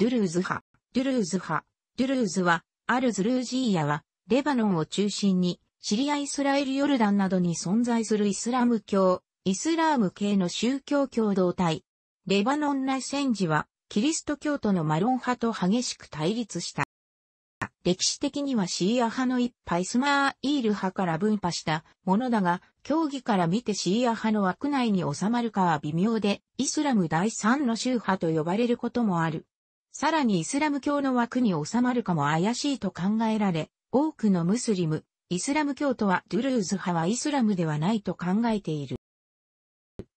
ドゥルーズ派、ドゥルーズ派、ドゥルーズは、アルズルージーヤは、レバノンを中心に、シリアイスラエルヨルダンなどに存在するイスラム教、イスラーム系の宗教共同体。レバノン内戦時は、キリスト教徒のマロン派と激しく対立した。歴史的にはシーア派の一派イスマーイール派から分派したものだが、教義から見てシーア派の枠内に収まるかは微妙で、イスラム第三の宗派と呼ばれることもある。さらにイスラム教の枠に収まるかも怪しいと考えられ、多くのムスリム、イスラム教徒はドゥルーズ派はイスラムではないと考えている。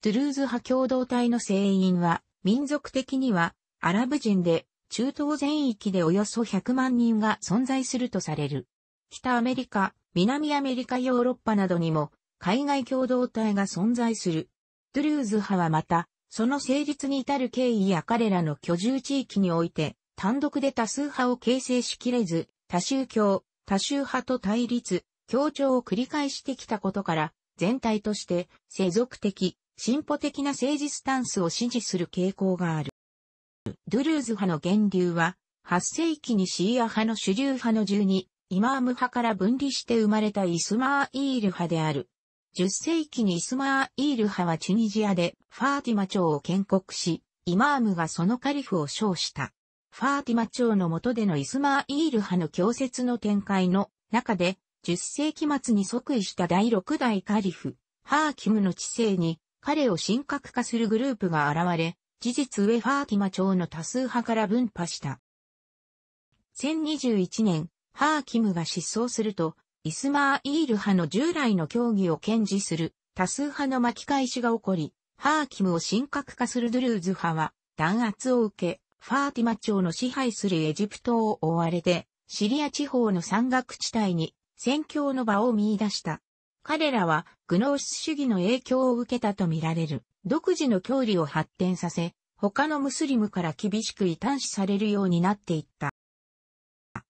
ドゥルーズ派共同体の成員は、民族的にはアラブ人で、中東全域でおよそ100万人が存在するとされる。北アメリカ、南アメリカヨーロッパなどにも海外共同体が存在する。ドゥルーズ派はまたその成立に至る経緯や彼らの居住地域において、単独で多数派を形成しきれず、多宗教、多宗派と対立、協調を繰り返してきたことから、全体として世俗的、進歩的な政治スタンスを支持する傾向がある。ドゥルーズ派の源流は、8世紀にシーア派の主流派の12、イマーム派から分離して生まれたイスマーイール派である。10世紀にイスマーイール派はチュニジアでファーティマ朝を建国し、イマームがそのカリフを称した。ファーティマ朝の下でのイスマーイール派の強説の展開の中で、10世紀末に即位した第6代カリフ、ハーキムの知性に彼を神格化するグループが現れ、事実上ファーティマ朝の多数派から分派した。1021年、ハーキムが失踪すると、イスマーイール派の従来の教義を堅持する多数派の巻き返しが起こり、ハーキムを神格化するドゥルーズ派は弾圧を受け、ファーティマ朝の支配するエジプトを追われて、シリア地方の山岳地帯に戦況の場を見出した。彼らはグノーシス主義の影響を受けたとみられる独自の教理を発展させ、他のムスリムから厳しく異端視されるようになっていった。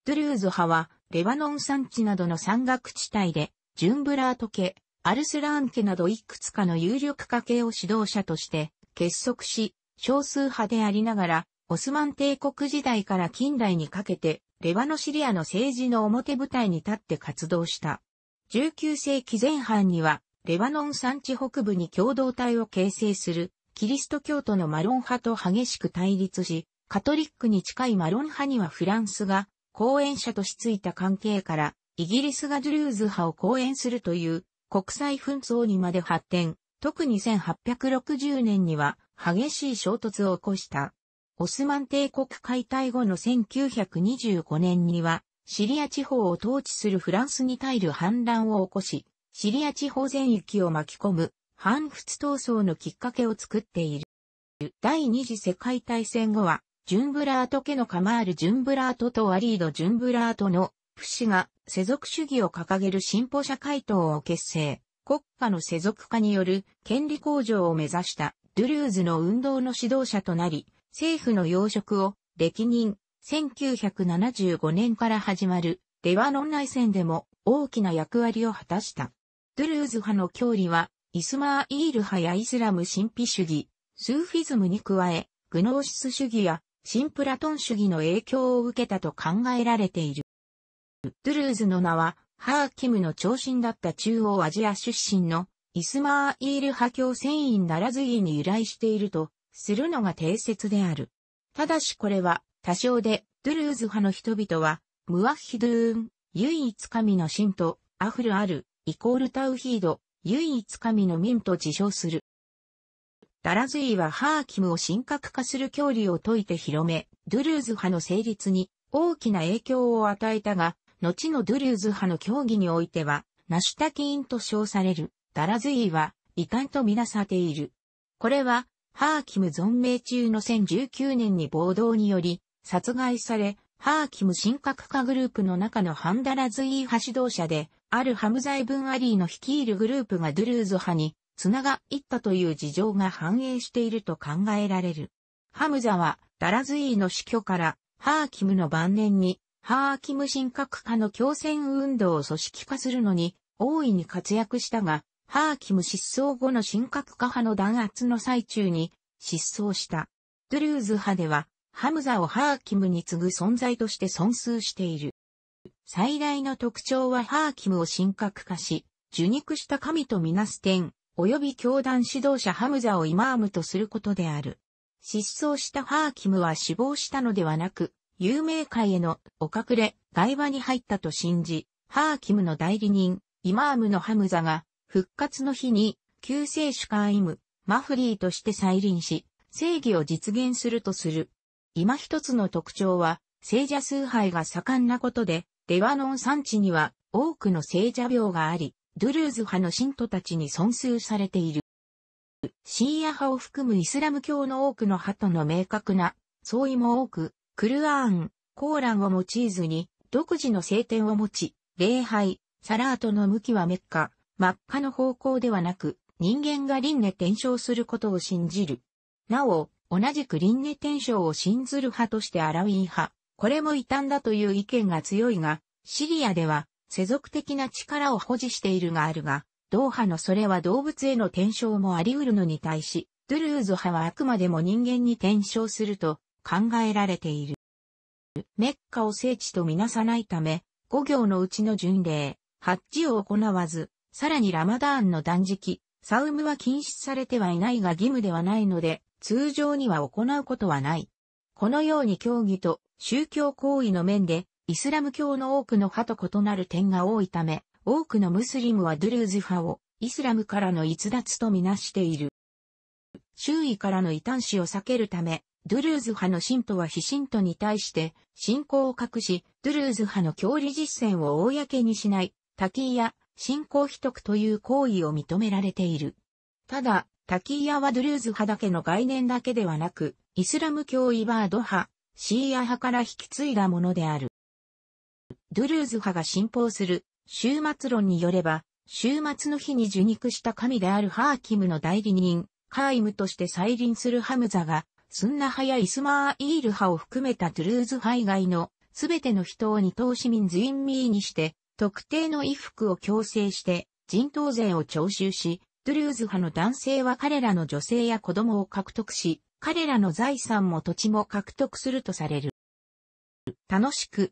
ドゥルーズ派はレバノン山地などの山岳地帯で、ジュンブラート家、アルスラーン家などいくつかの有力家系を指導者として結束し、少数派でありながら、オスマン帝国時代から近代にかけて、レバノシリアの政治の表舞台に立って活動した。19世紀前半には、レバノン山地北部に共同体を形成する、キリスト教徒のマロン派と激しく対立し、カトリックに近いマロン派にはフランスが後援者としついた関係から、イギリスがドゥルーズ派を後援するという国際紛争にまで発展、特に1860年には激しい衝突を起こした。オスマン帝国解体後の1925年には、シリア地方を統治するフランスに対る反乱を起こし、シリア地方全域を巻き込む反仏闘争のきっかけを作っている。第二次世界大戦後は、ジュンブラート家のカマール・ジュンブラートとワリード・ジュンブラートの不死が世俗主義を掲げる進歩社会党を結成、国家の世俗化による権利向上を目指したドゥルーズの運動の指導者となり、政府の要職を歴任、1975年から始まるレバノン内戦でも大きな役割を果たした。ドゥルーズ派の教理は、イスマーイール派やイスラム神秘主義、スーフィズムに加え、グノーシス主義やシンプラトン主義の影響を受けたと考えられている。ドゥルーズの名は、ハーキムの長身だった中央アジア出身のイスマーイール派教船員ならずいに由来しているとするのが定説である。ただしこれは多少でドゥルーズ派の人々はムワッヒドゥーン、唯一神の神とアフルアル、イコールタウヒード、唯一神の民と自称する。ダラズイはハーキムを神格化する教理を説いて広め、ドゥルーズ派の成立に大きな影響を与えたが、後のドゥルーズ派の教義においては、ナシュタキーンと称される、ダラズイは、遺憾とみなされている。これは、ハーキム存命中の1019年に暴動により、殺害され、ハーキム神格化グループの中のハンダラズイ派指導者で、あるハムザイブン・アリーの率いるグループがドゥルーズ派に繋がいったという事情が反映していると考えられる。ハムザは、ダラズイーの死去から、ハーキムの晩年に、ハーキム神格化の共戦運動を組織化するのに、大いに活躍したが、ハーキム失踪後の神格化派の弾圧の最中に、失踪した。ドゥルーズ派では、ハムザをハーキムに次ぐ存在として尊崇している。最大の特徴はハーキムを神格化し、受肉した神とみなす点、及び教団指導者ハムザをイマームとすることである。失踪したハーキムは死亡したのではなく、有名会へのお隠れ、外話に入ったと信じ、ハーキムの代理人、イマームのハムザが、復活の日に、救世主カイム、マフリーとして再臨し、正義を実現するとする。今一つの特徴は、聖者崇拝が盛んなことで、レワノン産地には多くの聖者病があり、ドゥルーズ派の信徒たちに尊崇されている。シーア派を含むイスラム教の多くの派との明確な相違も多く、クルアーン、コーランを用いずに、独自の聖典を持ち、礼拝、サラートの向きはメッカ、真っ赤の方向ではなく、人間が輪廻転生することを信じる。なお、同じく輪廻転生を信ずる派としてアラウィン派、これも異端だという意見が強いが、シリアでは、世俗的な力を保持しているがあるが、ドーハのそれは動物への転生もあり得るのに対し、ドゥルーズ派はあくまでも人間に転生すると考えられている。メッカを聖地とみなさないため、五行のうちの巡礼、ハッジを行わず、さらにラマダーンの断食、サウムは禁止されてはいないが義務ではないので、通常には行うことはない。このように教義と宗教行為の面でイスラム教の多くの派と異なる点が多いため、多くのムスリムはドゥルーズ派をイスラムからの逸脱とみなしている。周囲からの異端視を避けるため、ドゥルーズ派の信徒は非信徒に対して信仰を隠し、ドゥルーズ派の教理実践を公にしない、タキーヤ、信仰秘匿という行為を認められている。ただ、タキーヤはドゥルーズ派だけの概念だけではなく、イスラム教イバード派、シーア派から引き継いだものである。ドゥルーズ派が信奉する、終末論によれば、終末の日に受肉した神であるハーキムの代理人、カーイムとして再臨するハムザが、スンナ派やイスマーイール派を含めたドゥルーズ派以外の、すべての人を二等市民ズインミーにして、特定の衣服を強制して、人頭税を徴収し、ドゥルーズ派の男性は彼らの女性や子供を獲得し、彼らの財産も土地も獲得するとされる。楽しく、